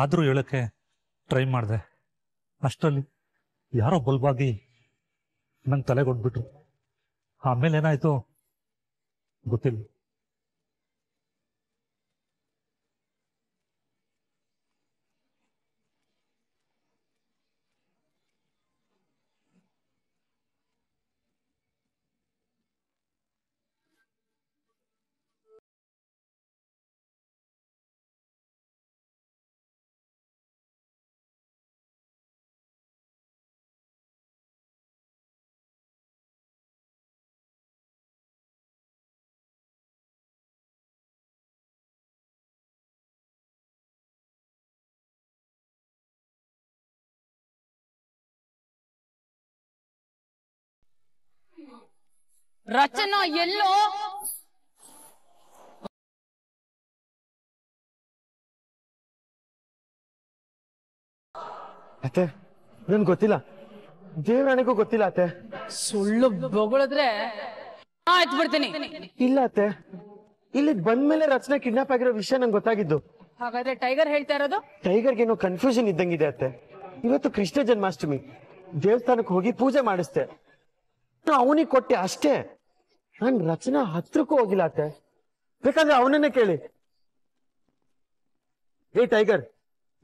ಆದರೂ ಹೇಳೋಕ್ಕೆ ಟ್ರೈ ಮಾಡಿದೆ ಅಷ್ಟರಲ್ಲಿ ಯಾರೋ ಬಲ್ಬಾಗಿ ನಂಗೆ ತಲೆಗೊಂಡ್ಬಿಟ್ರು ಆಮೇಲೆ ಏನಾಯಿತು ಗೊತ್ತಿಲ್ಲ ರಚನಾ ಎಲ್ಲೋ ಅತ್ತೆ ನನ್ ಗೊತ್ತಿಲ್ಲ ದೇವರಾಣಿಗೂ ಗೊತ್ತಿಲ್ಲ ಅತ್ತೆ ಸುಳ್ಳು ಬೊಗಳಿದ್ರೆ ಬಿಡ್ತೀನಿ ಇಲ್ಲ ಅತ್ತೆ ಇಲ್ಲಿ ಬಂದ್ಮೇಲೆ ರಚನೆ ಕಿಡ್ನಾಪ್ ಆಗಿರೋ ವಿಷಯ ನಂಗೆ ಗೊತ್ತಾಗಿದ್ದು ಹಾಗಾದ್ರೆ ಟೈಗರ್ ಹೇಳ್ತಾ ಇರೋದು ಟೈಗರ್ಗೆ ಏನೋ ಕನ್ಫ್ಯೂಷನ್ ಇದ್ದಂಗಿದೆ ಅತ್ತೆ ಇವತ್ತು ಕೃಷ್ಣ ಜನ್ಮಾಷ್ಟಮಿ ದೇವಸ್ಥಾನಕ್ಕೆ ಹೋಗಿ ಪೂಜೆ ಮಾಡಿಸ್ತೆ ಅವನಿಗೆ ಕೊಟ್ಟೆ ಅಷ್ಟೇ ನನ್ ರಚನಾ ಹತ್ರಕ್ಕೂ ಹೋಗಿಲ್ಲ ಅತ್ತೆ ಬೇಕಾದ್ರೆ ಅವನನ್ನೇ ಕೇಳಿ ಏ ಟೈಗರ್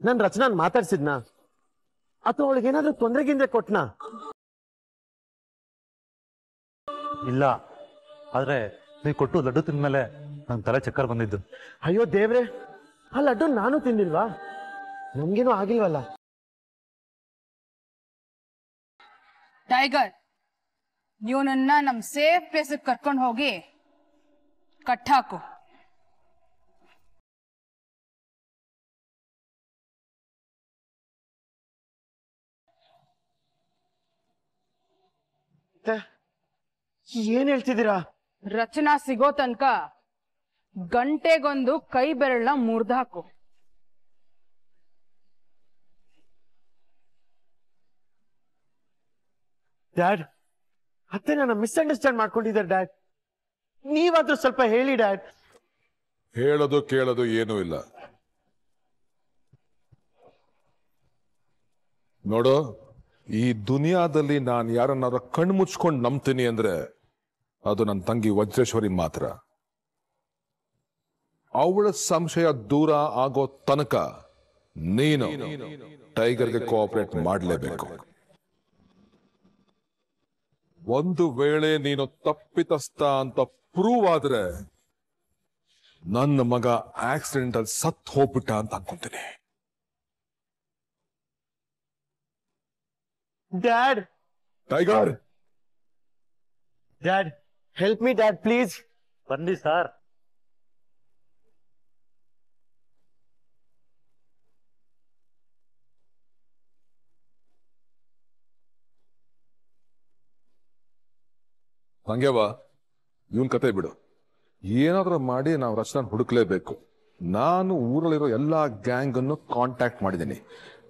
ನನ್ ರಚನಾನ್ ಮಾತಾಡ್ಸಿದ್ನಾ ಅಥವಾ ಅವಳಿಗೆ ಏನಾದ್ರೂ ತೊಂದರೆಗಿಂದ್ರೆ ಕೊಟ್ನಾ ಇಲ್ಲ ಆದ್ರೆ ನೀ ಕೊಟ್ಟು ಲಡ್ಡು ತಿಂದ್ಮೇಲೆ ನನ್ ತಲೆ ಚಕ್ಕರ್ ಬಂದಿದ್ದು ಅಯ್ಯೋ ದೇವ್ರೆ ಆ ಲಡ್ಡು ನಾನು ತಿಂದಿಲ್ವಾ ನಮ್ಗೇನು ಆಗಿಲ್ವಲ್ಲ ಟೈಗರ್ ಇವನನ್ನ ನಮ್ ಸೇಫ್ ಪ್ಲೇಸಿಗೆ ಕರ್ಕೊಂಡು ಹೋಗಿ ಕಟ್ಟಾಕು ಏನ್ ಹೇಳ್ತಿದ್ದೀರಾ ರಚನಾ ಸಿಗೋ ತನಕ ಗಂಟೆಗೊಂದು ಕೈ ಬೆರಳನ್ನ ಮುರ್ದಾಕು ಡ್ಯಾಡ್ ಅತ್ತೆ ನನ್ನ ಮಿಸ್ಅಂಡರ್ಸ್ಟ್ಯಾಂಡ್ ಮಾಡ್ಕೊಂಡಿದ್ದಾರೆ ಡ್ಯಾಡ್ ನೀವಾದ್ರೂ ಸ್ವಲ್ಪ ಹೇಳಿ ಡ್ಯಾಡ್ ಹೇಳೋದು ಕೇಳೋದು ಏನೂ ಇಲ್ಲ ನೋಡು ಈ ದುನಿಯಾದಲ್ಲಿ ನಾನು ಯಾರನ್ನಾರ ಕಣ್ಣು ಮುಚ್ಕೊಂಡು ನಂಬ್ತೀನಿ ಅಂದ್ರೆ ಅದು ನನ್ನ ತಂಗಿ ವಜ್ರೇಶ್ವರಿ ಮಾತ್ರ ಅವಳ ಸಂಶಯ ದೂರ ಆಗೋ ತನಕ ನೀನು ಟೈಗರ್ಗೆ ಕೋಆಪರೇಟ್ ಮಾಡಲೇಬೇಕು ಒಂದು ವೇಳೆ ನೀನು ತಪ್ಪಿತಸ್ಥ ಅಂತ ಪ್ರೂವ್ ಆದ್ರೆ ನನ್ನ ಮಗ ಆಕ್ಸಿಡೆಂಟ್ ಅಲ್ಲಿ ಸತ್ ಹೋಗ್ಬಿಟ್ಟ ಅಂತ ಅನ್ಕೊಂತೀನಿ dad tiger dad help me dad please ಬನ್ನಿ ಸರ್ ಹಂಗೇವಾ ಇವನ್ ಕತೆ ಬಿಡು ಏನಾದ್ರೂ ಮಾಡಿ ನಾವು ರಚನಾ ಹುಡುಕ್ಲೇಬೇಕು ನಾನು ಊರಲ್ಲಿರೋ ಎಲ್ಲಾ ಗ್ಯಾಂಗ್ ಅನ್ನು ಕಾಂಟ್ಯಾಕ್ಟ್ ಮಾಡಿದ್ದೀನಿ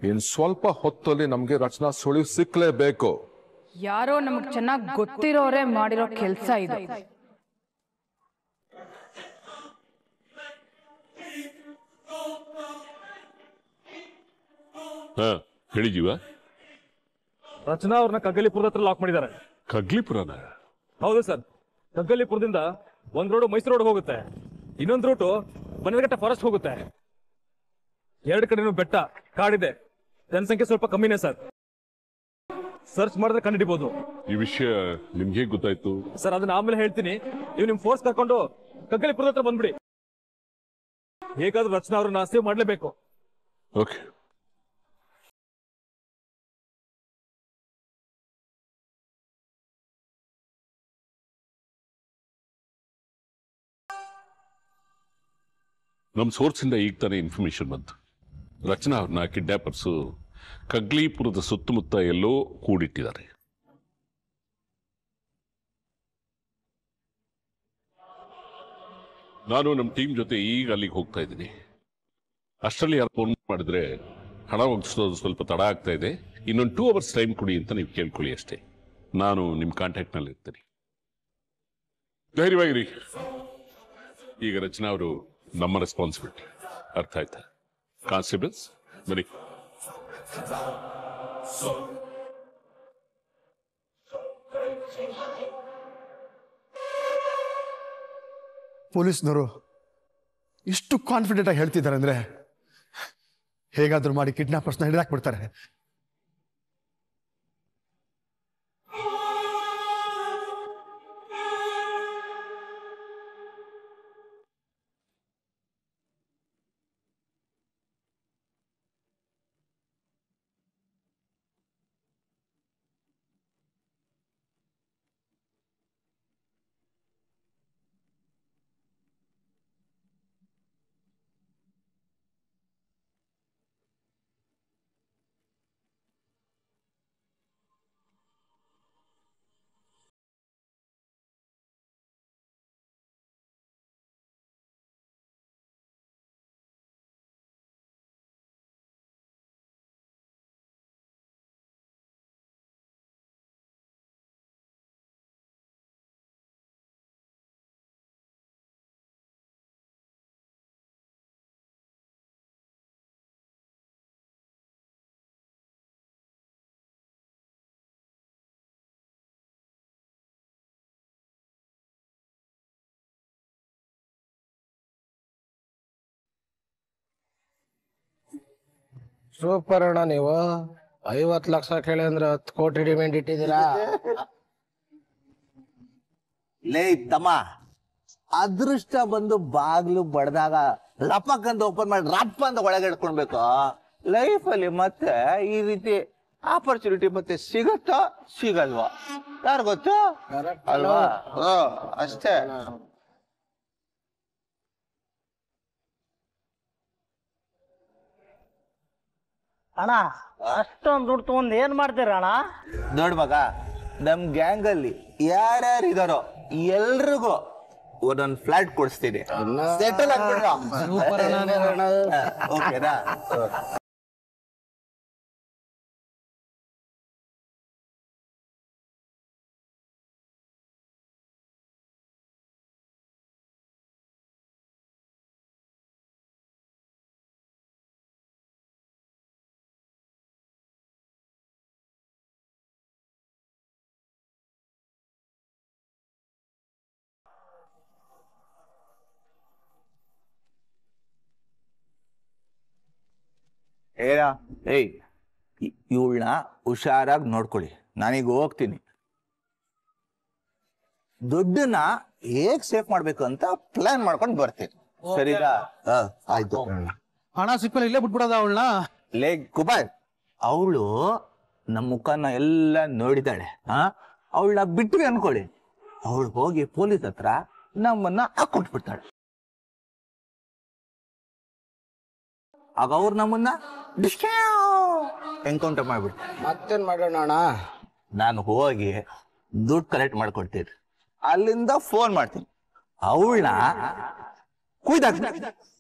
ಇನ್ ಸ್ವಲ್ಪ ಹೊತ್ತಲ್ಲಿ ನಮ್ಗೆ ರಚನಾ ಸುಳಿವು ಸಿಕ್ಲೇಬೇಕು ಯಾರೋ ನಮಗ್ ಚೆನ್ನಾಗಿ ಗೊತ್ತಿರೋರೆ ಮಾಡಿರೋ ಕೆಲ್ಸ ಇದೆ ಹಾ ಹೇಳಿದೀವ ರಚನಾ ಅವ್ರನ್ನ ಕಗ್ಗಲಿಪುರದ ಹತ್ರ ಲಾಕ್ ಮಾಡಿದ್ದಾರೆ ಕಗ್ಲಿಪುರನ ಹೌದು ಸರ್ ಕಗ್ಗಲಿಪುರದಿಂದ ಒಂದ್ ರೋಡ್ ಮೈಸೂರು ರೋಡ್ ಹೋಗುತ್ತೆ ಇನ್ನೊಂದು ರೂಟು ಬನ್ನಿರಘಟ್ಟ ಫಾರೆಸ್ಟ್ ಹೋಗುತ್ತೆ ಎರಡು ಕಡೆನೂ ಬೆಟ್ಟ ಕಾಡಿದೆ ಜನಸಂಖ್ಯೆ ಸ್ವಲ್ಪ ಕಮ್ಮಿನೇ ಸರ್ ಸರ್ಚ್ ಮಾಡಿದ್ರೆ ಕಂಡುಹಿಡಿಬಹುದು ಈ ವಿಷಯ ನಿಮ್ಗೆ ಹೇಗ್ ಗೊತ್ತಾಯ್ತು ಸರ್ ಅದನ್ನ ಆಮೇಲೆ ಹೇಳ್ತೀನಿ ನೀವು ನಿಮ್ ಫೋರ್ಸ್ ಕರ್ಕೊಂಡು ಕಗ್ಗಲಿಪುರದ ಹತ್ರ ಬಂದ್ಬಿಡಿ ಹೇಗಾದ್ರೂ ರಚನಾ ಅವ್ರನ್ನ ಸೇವ್ ಮಾಡ್ಲೇಬೇಕು ಓಕೆ ನಮ್ಮ ಸೋರ್ಸಿಂದ ಈಗ ತಾನೇ ಇನ್ಫಾರ್ಮೇಶನ್ ಬಂತು ರಚನಾ ಅವ್ರನ್ನ ಕಿಡ್ನಾಪರ್ಸು ಕಗ್ಲೀಪುರದ ಸುತ್ತಮುತ್ತ ಎಲ್ಲೋ ಕೂಡಿಟ್ಟಿದ್ದಾರೆ ನಾನು ನಮ್ಮ ಟೀಮ್ ಜೊತೆ ಈಗ ಅಲ್ಲಿಗೆ ಹೋಗ್ತಾ ಇದ್ದೀನಿ ಅಷ್ಟರಲ್ಲಿ ಯಾರು ಫೋನ್ ಮಾಡಿದ್ರೆ ಹಣ ಒಗ್ಸೋದು ಸ್ವಲ್ಪ ತಡ ಆಗ್ತಾ ಇದೆ ಇನ್ನೊಂದು ಟೂ ಅವರ್ಸ್ ಟೈಮ್ ಕೊಡಿ ಅಂತ ನೀವು ಕೇಳ್ಕೊಳ್ಳಿ ಅಷ್ಟೇ ನಾನು ನಿಮ್ಮ ಕಾಂಟ್ಯಾಕ್ಟ್ನಲ್ಲಿ ಇರ್ತೀನಿ ಧೈರ್ಯವಾಗಿರಿ ಈಗ ರಚನಾ ಅವರು ನಮ್ಮ ರೆಸ್ಪಾನ್ಸಿಬಿಲಿಟಿ ಅರ್ಥ ಆಯ್ತಾ ಕಾನ್ಸ್ಟೇಬಲ್ಸ್ ಬನ್ನಿ ಪೊಲೀಸ್ನವರು ಇಷ್ಟು ಕಾನ್ಫಿಡೆಂಟ್ ಆಗಿ ಹೇಳ್ತಿದ್ದಾರೆ ಅಂದ್ರೆ ಹೇಗಾದ್ರೂ ಮಾಡಿ ಕಿಡ್ನಾಪರ್ಸ್ನ ಹಿಡಿದಾಕ್ಬಿಡ್ತಾರೆ ಸೂಪರ್ ಅಣ್ಣ ನೀವು ಐವತ್ ಲಕ್ಷ ಕೇಳಿ ಅಂದ್ರೆ ಹತ್ತು ಕೋಟಿ ಡಿಮ್ಯಾಂಡ್ ಇಟ್ಟಿದ್ದೀರಾ ತಮ್ಮ ಅದೃಷ್ಟ ಬಂದು ಬಾಗ್ಲು ಬಡದಾಗ ಲಪಕ್ ಅಂತ ಓಪನ್ ಮಾಡಿ ರಪ್ಪ ಅಂತ ಒಳಗೆ ಇಡ್ಕೊಳ್ಬೇಕು ಲೈಫ್ ಅಲ್ಲಿ ಮತ್ತೆ ಈ ರೀತಿ ಆಪರ್ಚುನಿಟಿ ಮತ್ತೆ ಸಿಗತ್ತೋ ಸಿಗಲ್ವಾ ಯಾರು ಗೊತ್ತು ಅಲ್ವಾ ಅಷ್ಟೇ ಅಣ್ಣ ಅಷ್ಟೊಂದು ದುಡ್ಡು ತಗೊಂಡ್ ಏನ್ ಮಾಡ್ತೀರ ಅಣ್ಣ ನೋಡ್ ಮಗ ನಮ್ ಗ್ಯಾಂಗ್ ಅಲ್ಲಿ ಯಾರ್ಯಾರು ಇದಾರೋ ಎಲ್ರಿಗೂ ಒಂದೊಂದ್ ಫ್ಲಾಟ್ ಕೊಡಿಸ್ತೀನಿ ಸೆಟಲ್ ಆಗ್ಬಿಡ್ರ ಓಕೆನಾ ಏಯ್ ಇವಳನ್ನ ಹುಷಾರಾಗಿ ನೋಡ್ಕೊಳ್ಳಿ ನಾನೀಗ ಹೋಗ್ತೀನಿ ದುಡ್ಡನ್ನ ಹೇಗ್ ಸೇಫ್ ಮಾಡ್ಬೇಕು ಅಂತ ಪ್ಲಾನ್ ಮಾಡ್ಕೊಂಡು ಬರ್ತೀನಿ ಸರಿ ಆಯ್ತು ಹಣ ಸಿಕ್ಕಲ್ಲ ಇಲ್ಲೇ ಬಿಟ್ಬಿಡೋದ ಅವಳನ್ನ ಲೇ ಕುಬಾರ್ ಅವಳು ನಮ್ಮ ಮುಖನ ಎಲ್ಲ ನೋಡಿದಾಳೆ ಹಾ ಅವಳನ್ನ ಬಿಟ್ವಿ ಅನ್ಕೊಳ್ಳಿ ಅವಳು ಹೋಗಿ ಪೊಲೀಸ್ ಹತ್ರ ನಮ್ಮನ್ನ ಹಾಕೊಟ್ಬಿಡ್ತಾಳೆ ಆಗ ಅವ್ರು ನಮ್ಮನ್ನ ಎನ್ಕೌಂಟರ್ ಮಾಡ್ಬಿಟ್ಟು ಮತ್ತೇನ್ ಮಾಡೋಣ ಅಣ್ಣ ನಾನು ಹೋಗಿ ದುಡ್ಡು ಕಲೆಕ್ಟ್ ಮಾಡ್ಕೊಡ್ತೀನಿ ಅಲ್ಲಿಂದ ಫೋನ್ ಮಾಡ್ತೀನಿ ಅವಳನ್ನ ಕುಯ್ದಾಕ್ತೀನಿ